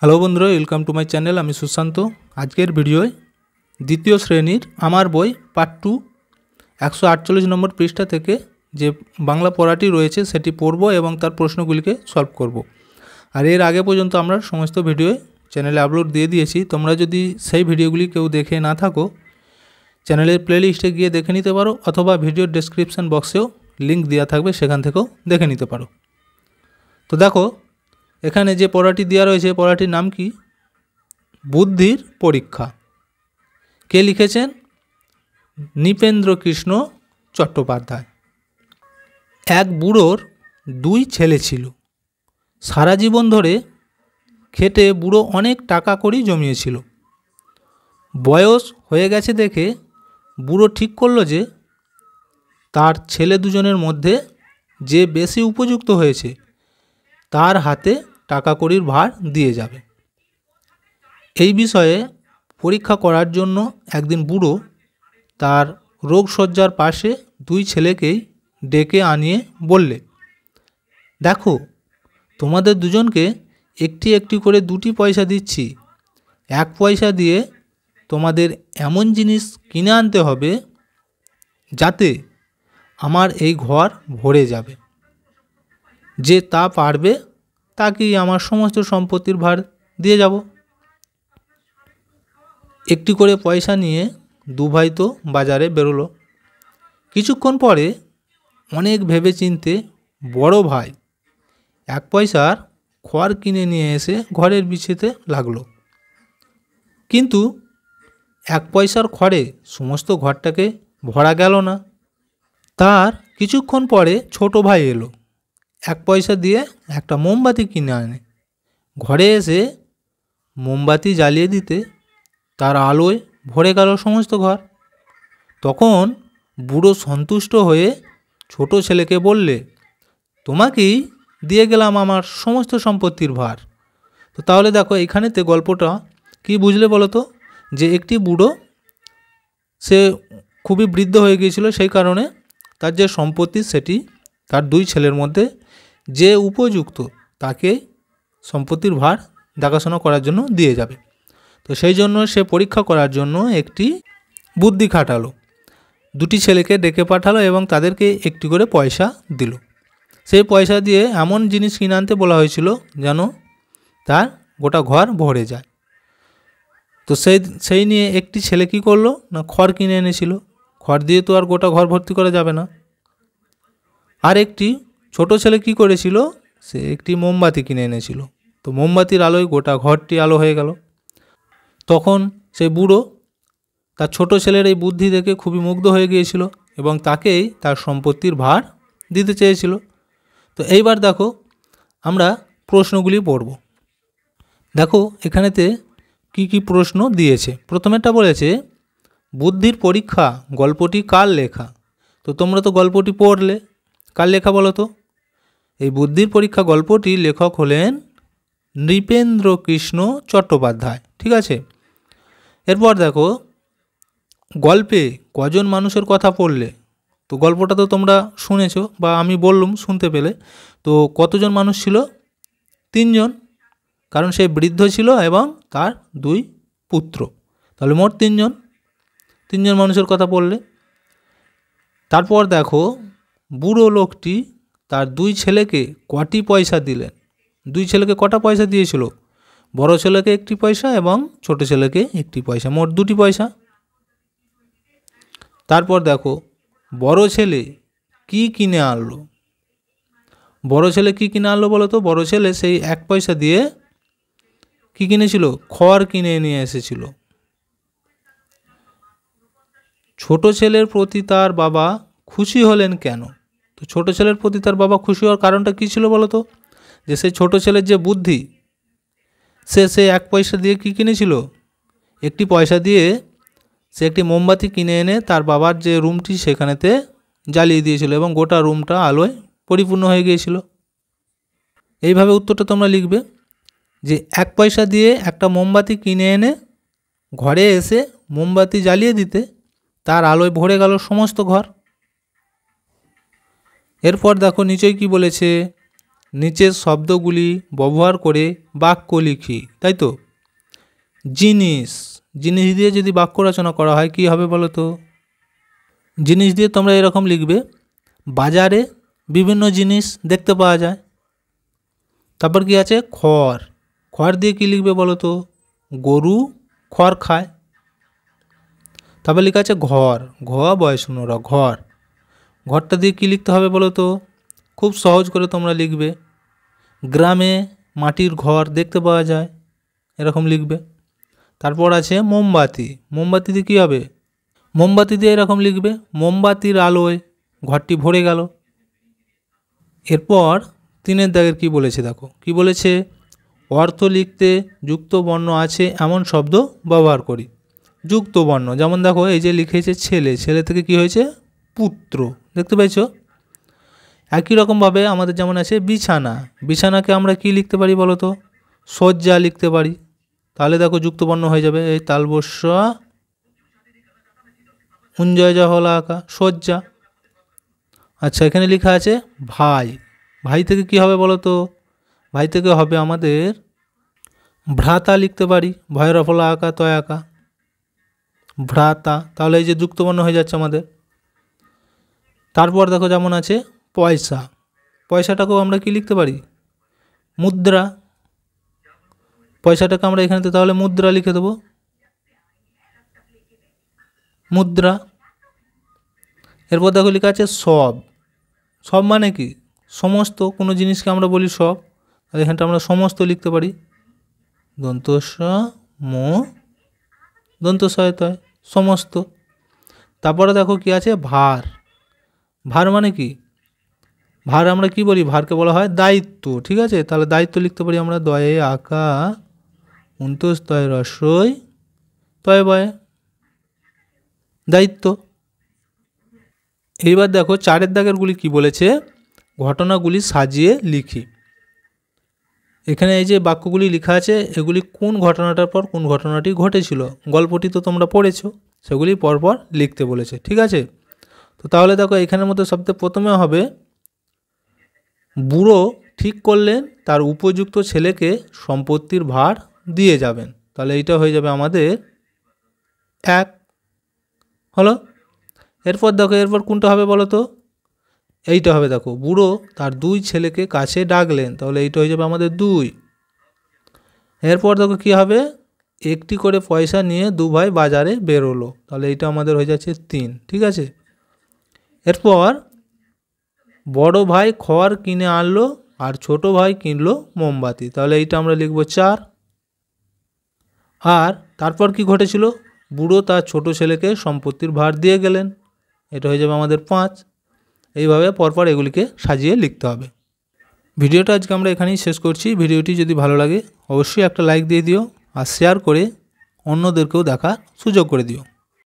Hello বন্ধুরা welcome to my channel আমি সুশান্ত আজকের ভিডিওয় দ্বিতীয় শ্রেণীর আমার বই পার্ট টু একশো আটচল্লিশ নম্বর পৃষ্ঠা থেকে যে বাংলা পড়াটি রয়েছে সেটি পড়ব এবং তার প্রশ্নগুলিকে সলভ করব। আর এর আগে পর্যন্ত আমরা সমস্ত ভিডিওয় চ্যানেলে আপলোড দিয়ে দিয়েছি তোমরা যদি সেই ভিডিওগুলি কেউ দেখে না থাকো চ্যানেলের প্লেলিস্টে গিয়ে দেখে নিতে পারো অথবা ভিডিওর ডেসক্রিপশান বক্সেও লিঙ্ক দেওয়া থাকবে সেখান থেকেও দেখে নিতে পারো তো দেখো এখানে যে পড়াটি দেওয়া রয়েছে পড়াটির নাম কি বুদ্ধির পরীক্ষা কে লিখেছেন নৃপেন্দ্র কৃষ্ণ চট্টোপাধ্যায় এক বুড়োর দুই ছেলে ছিল সারা জীবন ধরে খেটে বুড়ো অনেক টাকা করি জমিয়েছিল বয়স হয়ে গেছে দেখে বুড়ো ঠিক করলো যে তার ছেলে দুজনের মধ্যে যে বেশি উপযুক্ত হয়েছে তার হাতে টাকা কড়ির ভার দিয়ে যাবে এই বিষয়ে পরীক্ষা করার জন্য একদিন বুড়ো তার রোগশয্যার পাশে দুই ছেলেকেই ডেকে আনিয়ে বললে দেখো তোমাদের দুজনকে একটি একটি করে দুটি পয়সা দিচ্ছি এক পয়সা দিয়ে তোমাদের এমন জিনিস কিনে আনতে হবে যাতে আমার এই ঘর ভরে যাবে যে তা পারবে তাকেই আমার সমস্ত সম্পত্তির ভার দিয়ে যাব একটি করে পয়সা নিয়ে দুভাই তো বাজারে বেরোলো কিছুক্ষণ পরে অনেক ভেবে চিনতে বড় ভাই এক পয়সার খড় কিনে নিয়ে এসে ঘরের বিছেতে লাগলো কিন্তু এক পয়সার খড়ে সমস্ত ঘরটাকে ভরা গেল না তার কিছুক্ষণ পরে ছোট ভাই এলো এক পয়সা দিয়ে একটা মোমবাতি কিনে আনে ঘরে এসে মোমবাতি জ্বালিয়ে দিতে তার আলোয় ভরে গেল সমস্ত ঘর তখন বুড়ো সন্তুষ্ট হয়ে ছোট ছেলেকে বললে তোমাকেই দিয়ে গেলাম আমার সমস্ত সম্পত্তির ভার তো তাহলে দেখো এখানেতে গল্পটা কি বুঝলে বলো তো যে একটি বুড়ো সে খুবই বৃদ্ধ হয়ে গিয়েছিল সেই কারণে তার যে সম্পত্তি সেটি তার দুই ছেলের মধ্যে যে উপযুক্ত তাকে সম্পত্তির ভার দেখাশোনা করার জন্য দিয়ে যাবে তো সেই জন্য সে পরীক্ষা করার জন্য একটি বুদ্ধি খাটালো দুটি ছেলেকে ডেকে পাঠালো এবং তাদেরকে একটি করে পয়সা দিল সেই পয়সা দিয়ে এমন জিনিস কিনে আনতে বলা হয়েছিল যেন তার গোটা ঘর ভরে যায় তো সেই সেই নিয়ে একটি ছেলে কি করলো না খড় কিনে এনেছিল খড় দিয়ে তো আর গোটা ঘর ভর্তি করা যাবে না আর একটি ছোট ছেলে কি করেছিল সে একটি মোমবাতি কিনে এনেছিল তো মোমবাতির আলোয় গোটা ঘরটি আলো হয়ে গেল তখন সে বুড়ো তার ছোট ছেলের এই বুদ্ধি দেখে খুবই মুগ্ধ হয়ে গিয়েছিল এবং তাকেই তার সম্পত্তির ভার দিতে চেয়েছিল তো এইবার দেখো আমরা প্রশ্নগুলি পড়ব দেখো এখানেতে কি কি প্রশ্ন দিয়েছে প্রথমেটা বলেছে বুদ্ধির পরীক্ষা গল্পটি কার লেখা তো তোমরা তো গল্পটি পড়লে কার লেখা বলো তো এই বুদ্ধির পরীক্ষা গল্পটি লেখক হলেন নৃপেন্দ্র কৃষ্ণ চট্টোপাধ্যায় ঠিক আছে এরপর দেখো গল্পে কজন মানুষের কথা পড়লে তো গল্পটা তো তোমরা শুনেছো বা আমি বললুম শুনতে পেলে তো কতজন মানুষ ছিল তিনজন কারণ সে বৃদ্ধ ছিল এবং তার দুই পুত্র তাহলে মোট তিনজন তিনজন মানুষের কথা পড়লে তারপর দেখো বুড়ো লোকটি তার দুই ছেলেকে কটি পয়সা দিলেন দুই ছেলেকে কটা পয়সা দিয়েছিল বড় ছেলেকে একটি পয়সা এবং ছোট ছেলেকে একটি পয়সা মোট দুটি পয়সা তারপর দেখো বড় ছেলে কি কিনে আনলো বড় ছেলে কি কিনে আনলো বলো তো বড় ছেলে সেই এক পয়সা দিয়ে কি কিনেছিল খড় কিনে নিয়ে এসেছিল ছোট ছেলের প্রতি তার বাবা খুশি হলেন কেন তো ছোট ছেলের প্রতি তার বাবা খুশি হওয়ার কারণটা কী ছিল বলো তো যে সেই ছোটো ছেলের যে বুদ্ধি সে সে এক পয়সা দিয়ে কি কিনেছিল একটি পয়সা দিয়ে সে একটি মোমবাতি কিনে এনে তার বাবার যে রুমটি সেখানেতে জ্বালিয়ে দিয়েছিল এবং গোটা রুমটা আলোয় পরিপূর্ণ হয়ে গিয়েছিল এইভাবে উত্তরটা তোমরা লিখবে যে এক পয়সা দিয়ে একটা মোমবাতি কিনে এনে ঘরে এসে মোমবাতি জ্বালিয়ে দিতে তার আলোয় ভরে গেল সমস্ত ঘর এরপর দেখো নিচে কি বলেছে নিচের শব্দগুলি ব্যবহার করে বাক্য লিখি তাই তো জিনিস জিনিস দিয়ে যদি বাক্য রচনা করা হয় কি হবে বলো তো জিনিস দিয়ে তোমরা এরকম লিখবে বাজারে বিভিন্ন জিনিস দেখতে পাওয়া যায় তারপর কি আছে খড় খড় দিয়ে কি লিখবে বলো তো গরু খড় খায় তারপর লেখা আছে ঘর ঘ বয়সনরা ঘর ঘরটা দিয়ে কী লিখতে হবে বলো তো খুব সহজ করে তোমরা লিখবে গ্রামে মাটির ঘর দেখতে পাওয়া যায় এরকম লিখবে তারপর আছে মোমবাতি মোমবাতিতে কী হবে মোমবাতি দিয়ে এরকম লিখবে মোমবাতির আলোয় ঘরটি ভরে গেল এরপর তিনের দাগের কি বলেছে দেখো কি বলেছে অর্থ লিখতে যুক্ত বর্ণ আছে এমন শব্দ ব্যবহার করি যুক্ত বর্ণ যেমন দেখো এই যে লিখেছে ছেলে ছেলে থেকে কি হয়েছে পুত্র দেখতে পেয়েছো একই রকমভাবে আমাদের যেমন আছে বিছানা বিছানাকে আমরা কি লিখতে পারি বলো তো শয্যা লিখতে পারি তাহলে দেখো যুক্তবর্ণ হয়ে যাবে এই তালবস্য উঞ্জয় জহলা আঁকা শয্যা আচ্ছা এখানে লেখা আছে ভাই ভাই থেকে কি হবে বলো তো ভাই থেকে হবে আমাদের ভ্রাতা লিখতে পারি ভয়রফলা আঁকা তয় আঁকা ভ্রাতা তাহলে এই যে যুক্তবর্ণ হয়ে যাচ্ছে আমাদের তারপর দেখো যেমন আছে পয়সা পয়সাটাকেও আমরা কি লিখতে পারি মুদ্রা পয়সাটাকে আমরা এখানেতে তাহলে মুদ্রা লিখে দেবো মুদ্রা এরপর দেখো লেখা আছে সব সব মানে কি সমস্ত কোনো জিনিসকে আমরা বলি সব আর এখানটা আমরা সমস্ত লিখতে পারি দন্তস মো দন্তস সমস্ত তারপরে দেখো কি আছে ভার ভার মানে কি ভার আমরা কি বলি ভারকে বলা হয় দায়িত্ব ঠিক আছে তাহলে দায়িত্ব লিখতে পারি আমরা দয়ে আঁকা উন্তোষ তয় রসই তয় বয়ে দায়িত্ব এইবার দেখো চারের দাগেরগুলি কি বলেছে ঘটনাগুলি সাজিয়ে লিখি এখানে এই যে বাক্যগুলি লেখা আছে এগুলি কোন ঘটনাটার পর কোন ঘটনাটি ঘটেছিল গল্পটি তো তোমরা পড়েছো সেগুলি পরপর লিখতে বলেছে ঠিক আছে তো তাহলে দেখো এখানের মধ্যে সবচেয়ে প্রথমে হবে বুড়ো ঠিক করলেন তার উপযুক্ত ছেলেকে সম্পত্তির ভার দিয়ে যাবেন তাহলে এইটা হয়ে যাবে আমাদের এক হলো এরপর দেখো এরপর কোনটা হবে বলো তো এইটা হবে দেখো বুড়ো তার দুই ছেলেকে কাছে ডাকলেন তাহলে এইটা হয়ে যাবে আমাদের দুই এরপর দেখো কী হবে একটি করে পয়সা নিয়ে দু ভাই বাজারে বেরোলো তাহলে এইটা আমাদের হয়ে যাচ্ছে তিন ঠিক আছে এরপর বড় ভাই খড় কিনে আনলো আর ছোট ভাই কিনলো মোমবাতি তাহলে এইটা আমরা লিখব চার আর তারপর কি ঘটেছিল বুড়ো তার ছোট ছেলেকে সম্পত্তির ভার দিয়ে গেলেন এটা হয়ে যাবে আমাদের পাঁচ এইভাবে পরপর এগুলিকে সাজিয়ে লিখতে হবে ভিডিওটা আজকে আমরা এখানেই শেষ করছি ভিডিওটি যদি ভালো লাগে অবশ্যই একটা লাইক দিয়ে দিও আর শেয়ার করে অন্যদেরকেও দেখার সুযোগ করে দিও